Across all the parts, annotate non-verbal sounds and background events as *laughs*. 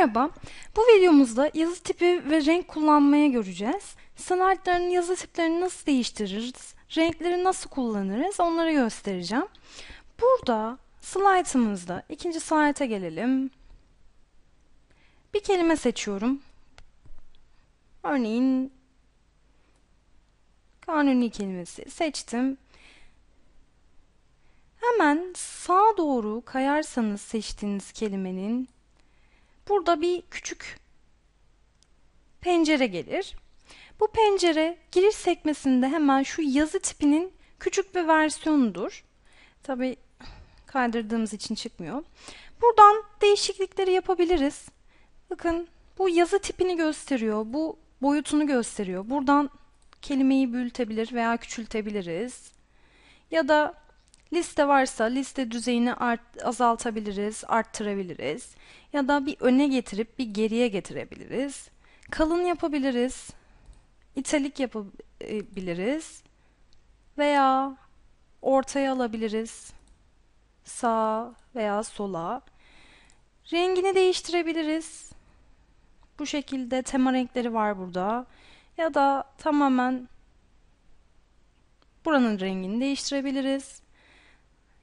Merhaba, bu videomuzda yazı tipi ve renk kullanmayı göreceğiz. Slaytların yazı tiplerini nasıl değiştiririz, renkleri nasıl kullanırız onları göstereceğim. Burada slaytımızda, ikinci slayta gelelim. Bir kelime seçiyorum. Örneğin kanuni kelimesi seçtim. Hemen sağa doğru kayarsanız seçtiğiniz kelimenin Burada bir küçük pencere gelir. Bu pencere giriş sekmesinde hemen şu yazı tipinin küçük bir versiyonudur. Tabi kaydırdığımız için çıkmıyor. Buradan değişiklikleri yapabiliriz. Bakın bu yazı tipini gösteriyor. Bu boyutunu gösteriyor. Buradan kelimeyi büyütebilir veya küçültebiliriz. Ya da Liste varsa liste düzeyini art, azaltabiliriz, arttırabiliriz. Ya da bir öne getirip bir geriye getirebiliriz. Kalın yapabiliriz. İtalik yapabiliriz. Veya ortaya alabiliriz. Sağa veya sola. Rengini değiştirebiliriz. Bu şekilde tema renkleri var burada. Ya da tamamen buranın rengini değiştirebiliriz.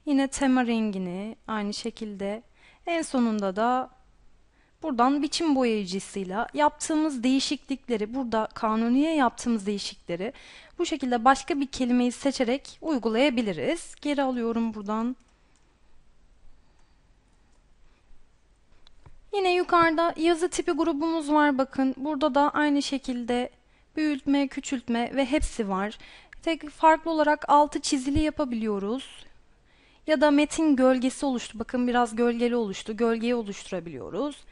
Yine tema rengini aynı şekilde en sonunda da buradan biçim boyayıcısıyla yaptığımız değişiklikleri burada kanuniye yaptığımız değişiklikleri bu şekilde başka bir kelimeyi seçerek uygulayabiliriz. Geri alıyorum buradan. Yine yukarıda yazı tipi grubumuz var bakın. Burada da aynı şekilde büyütme, küçültme ve hepsi var. Tek farklı olarak altı çizili yapabiliyoruz ya da metin gölgesi oluştu. Bakın biraz gölgeli oluştu. Gölgeyi oluşturabiliyoruz.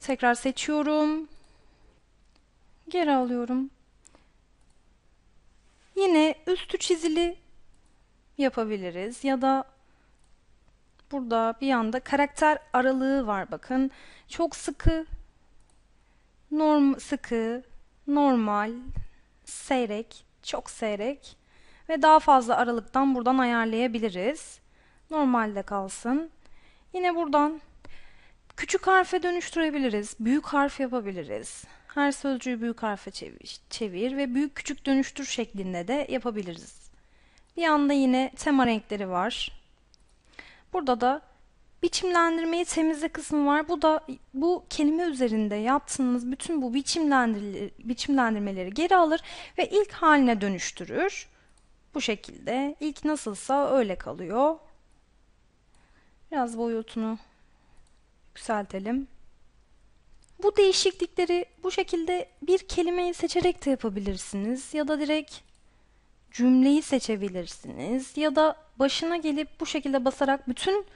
Tekrar seçiyorum. Geri alıyorum. Yine üstü çizili yapabiliriz ya da burada bir yanda karakter aralığı var bakın. Çok sıkı, norm sıkı, normal, seyrek, çok seyrek ve daha fazla aralıktan buradan ayarlayabiliriz. Normalde kalsın. Yine buradan küçük harfe dönüştürebiliriz. Büyük harf yapabiliriz. Her sözcüğü büyük harfe çevir, çevir ve büyük küçük dönüştür şeklinde de yapabiliriz. Bir yanda yine tema renkleri var. Burada da biçimlendirmeyi temizle kısmı var. Bu da bu kelime üzerinde yaptığınız bütün bu biçimlendirmeleri geri alır ve ilk haline dönüştürür. Bu şekilde ilk nasılsa öyle kalıyor. Biraz boyutunu yükseltelim. Bu değişiklikleri bu şekilde bir kelimeyi seçerek de yapabilirsiniz ya da direkt cümleyi seçebilirsiniz ya da başına gelip bu şekilde basarak bütün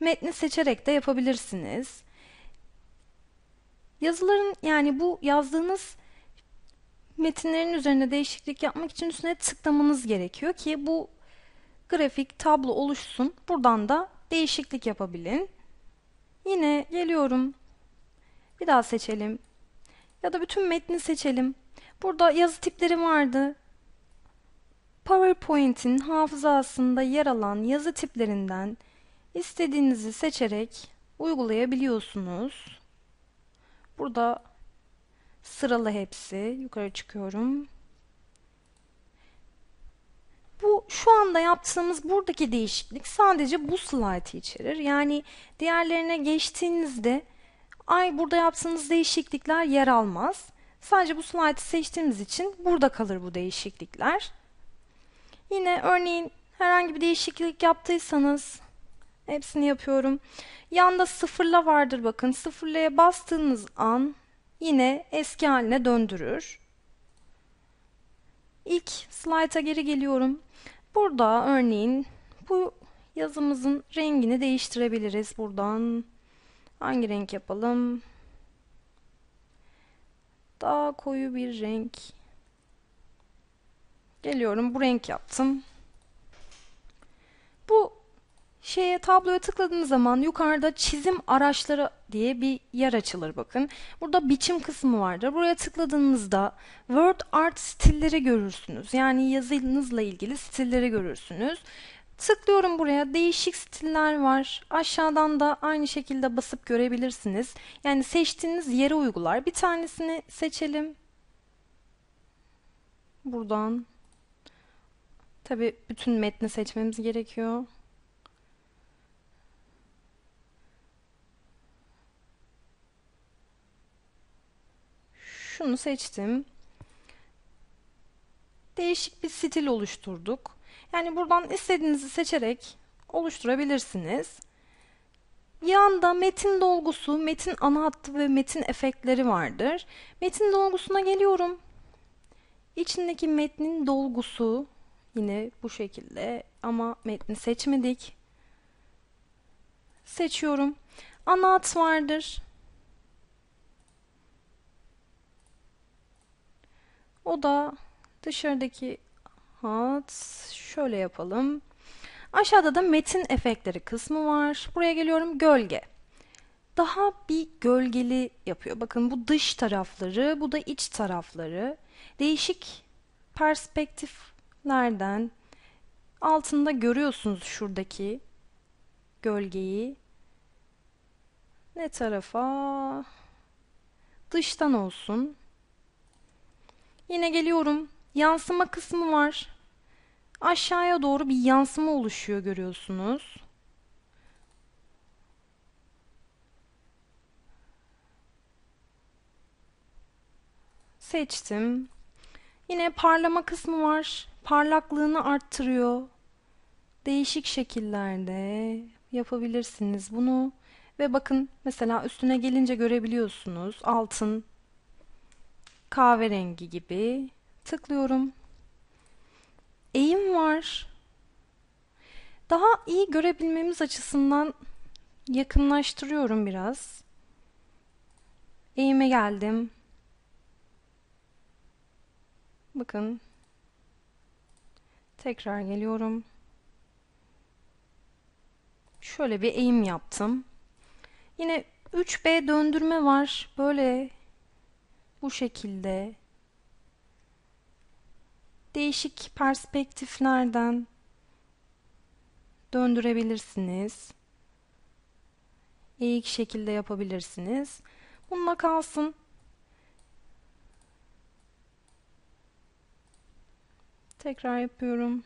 metni seçerek de yapabilirsiniz. Yazıların yani bu yazdığınız metinlerin üzerine değişiklik yapmak için üstüne tıklamanız gerekiyor ki bu grafik tablo oluşsun. Buradan da değişiklik yapabilin. Yine geliyorum. Bir daha seçelim. Ya da bütün metni seçelim. Burada yazı tipleri vardı. PowerPoint'in hafızasında yer alan yazı tiplerinden istediğinizi seçerek uygulayabiliyorsunuz. Burada sıralı hepsi. Yukarı çıkıyorum. şu anda yaptığımız buradaki değişiklik sadece bu slaytı içerir. Yani diğerlerine geçtiğinizde ay burada yaptığınız değişiklikler yer almaz. Sadece bu slaytı seçtiğimiz için burada kalır bu değişiklikler. Yine örneğin herhangi bir değişiklik yaptıysanız hepsini yapıyorum. Yanda sıfırla vardır bakın. Sıfırlaya bastığınız an yine eski haline döndürür. İlk slayta geri geliyorum. Burada örneğin bu yazımızın rengini değiştirebiliriz buradan. Hangi renk yapalım? Daha koyu bir renk. Geliyorum bu renk yaptım. şeye tabloya tıkladığınız zaman yukarıda çizim araçları diye bir yer açılır bakın. Burada biçim kısmı vardır. Buraya tıkladığınızda word art stilleri görürsünüz. Yani yazınızla ilgili stilleri görürsünüz. Tıklıyorum buraya. Değişik stiller var. Aşağıdan da aynı şekilde basıp görebilirsiniz. Yani seçtiğiniz yere uygular. Bir tanesini seçelim. Buradan. Tabi bütün metni seçmemiz gerekiyor. Şunu seçtim. Değişik bir stil oluşturduk. Yani buradan istediğinizi seçerek oluşturabilirsiniz. Yanda metin dolgusu, metin ana hattı ve metin efektleri vardır. Metin dolgusuna geliyorum. İçindeki metnin dolgusu yine bu şekilde ama metni seçmedik. Seçiyorum. Ana hat vardır. O da dışarıdaki hat şöyle yapalım. Aşağıda da metin efektleri kısmı var. Buraya geliyorum gölge. Daha bir gölgeli yapıyor. Bakın bu dış tarafları, bu da iç tarafları. Değişik perspektiflerden altında görüyorsunuz şuradaki gölgeyi. Ne tarafa? Dıştan olsun. Yine geliyorum. Yansıma kısmı var. Aşağıya doğru bir yansıma oluşuyor görüyorsunuz. Seçtim. Yine parlama kısmı var. Parlaklığını arttırıyor. Değişik şekillerde yapabilirsiniz bunu. Ve bakın mesela üstüne gelince görebiliyorsunuz. Altın kahverengi gibi tıklıyorum. Eğim var. Daha iyi görebilmemiz açısından yakınlaştırıyorum biraz. Eğime geldim. Bakın. Tekrar geliyorum. Şöyle bir eğim yaptım. Yine 3B döndürme var. Böyle bu şekilde değişik perspektiflerden döndürebilirsiniz. Eğik şekilde yapabilirsiniz. Bununla kalsın. Tekrar yapıyorum.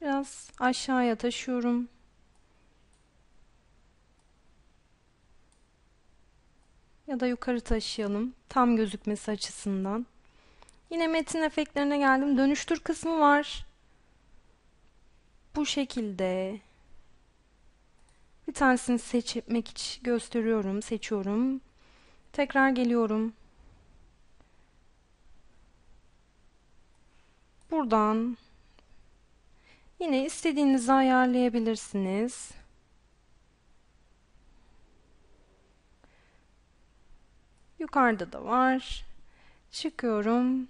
Biraz aşağıya taşıyorum. ya da yukarı taşıyalım tam gözükmesi açısından. Yine metin efektlerine geldim. Dönüştür kısmı var. Bu şekilde bir tanesini seçmek için gösteriyorum, seçiyorum. Tekrar geliyorum. Buradan yine istediğinizi ayarlayabilirsiniz. Yukarıda da var. Çıkıyorum.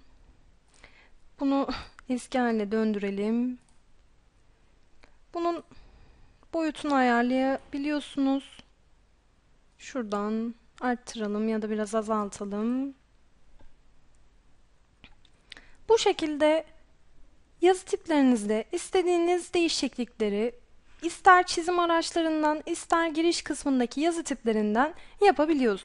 Bunu *laughs* eski döndürelim. Bunun boyutunu ayarlayabiliyorsunuz. Şuradan arttıralım ya da biraz azaltalım. Bu şekilde yazı tiplerinizde istediğiniz değişiklikleri ister çizim araçlarından ister giriş kısmındaki yazı tiplerinden yapabiliyorsunuz.